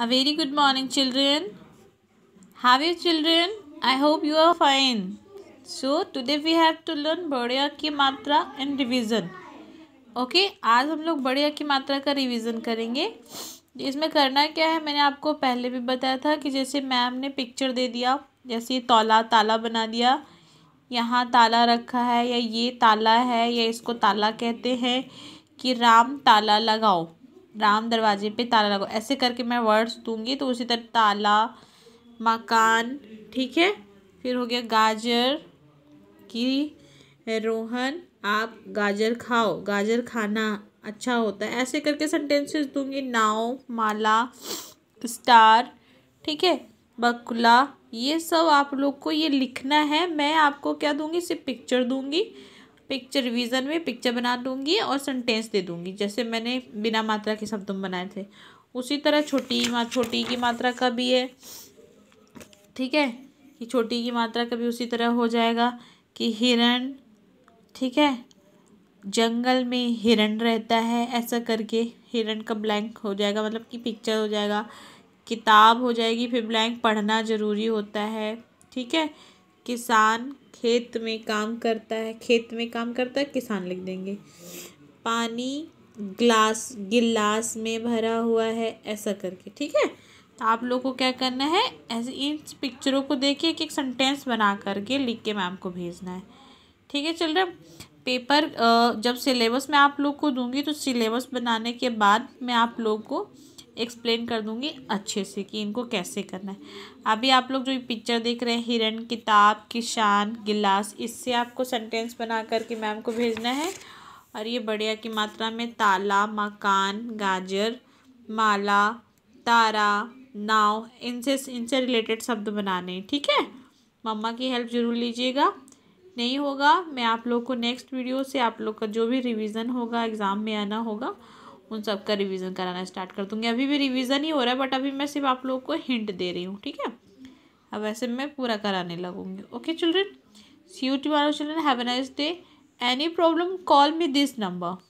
A very good morning children. How are you children? I hope you are fine. So today we have to learn बड़े अ की मात्रा and revision. Okay, आज हम लोग बड़े अ की मात्रा का revision करेंगे इसमें करना क्या है मैंने आपको पहले भी बताया था कि जैसे मैम ने पिक्चर दे दिया जैसे ताला ताला बना दिया यहाँ ताला रखा है या ये ताला है या इसको ताला कहते हैं कि राम ताला लगाओ राम दरवाजे पे ताला लगाओ ऐसे करके मैं वर्ड्स दूंगी तो उसी तरह ताला मकान ठीक है फिर हो गया गाजर की रोहन आप गाजर खाओ गाजर खाना अच्छा होता है ऐसे करके सेंटेंसेस दूंगी नाव माला स्टार ठीक है बकुला ये सब आप लोग को ये लिखना है मैं आपको क्या दूंगी सिर्फ पिक्चर दूंगी पिक्चर रिविज़न में पिक्चर बना दूंगी और सेंटेंस दे दूंगी जैसे मैंने बिना मात्रा के शब्द बनाए थे उसी तरह छोटी मा, छोटी की मात्रा का भी है ठीक है कि छोटी की मात्रा का भी उसी तरह हो जाएगा कि हिरण ठीक है जंगल में हिरण रहता है ऐसा करके हिरण का ब्लैंक हो जाएगा मतलब कि पिक्चर हो जाएगा किताब हो जाएगी फिर ब्लैंक पढ़ना ज़रूरी होता है ठीक है किसान खेत में काम करता है खेत में काम करता है किसान लिख देंगे पानी ग्लास गिलास में भरा हुआ है ऐसा करके ठीक है तो आप लोग को क्या करना है ऐसे इन पिक्चरों को देख के एक एक सेंटेंस बना करके लिख के मैम को भेजना है ठीक है चल रहा पेपर जब सिलेबस मैं आप लोग को दूंगी तो सिलेबस बनाने के बाद मैं आप लोग को एक्सप्लेन कर दूँगी अच्छे से कि इनको कैसे करना है अभी आप लोग जो पिक्चर देख रहे हैं हिरन किताब किसान गिलास इससे आपको सेंटेंस बना करके मैम को भेजना है और ये बढ़िया की मात्रा में ताला मकान गाजर माला तारा नाव इनसे इनसे रिलेटेड शब्द बनाने ठीक है मम्मा की हेल्प ज़रूर लीजिएगा नहीं होगा मैं आप लोग को नेक्स्ट वीडियो से आप लोग का जो भी रिवीजन होगा एग्ज़ाम में आना होगा उन सबका रिवीजन कराना स्टार्ट कर दूँगी अभी भी रिवीजन ही हो रहा है बट अभी मैं सिर्फ आप लोगों को हिंट दे रही हूँ ठीक है अब ऐसे मैं पूरा कराने लगूंगी ओके चिल्ड्रेन सी यू टी tomorrow children have a nice day any problem call me this number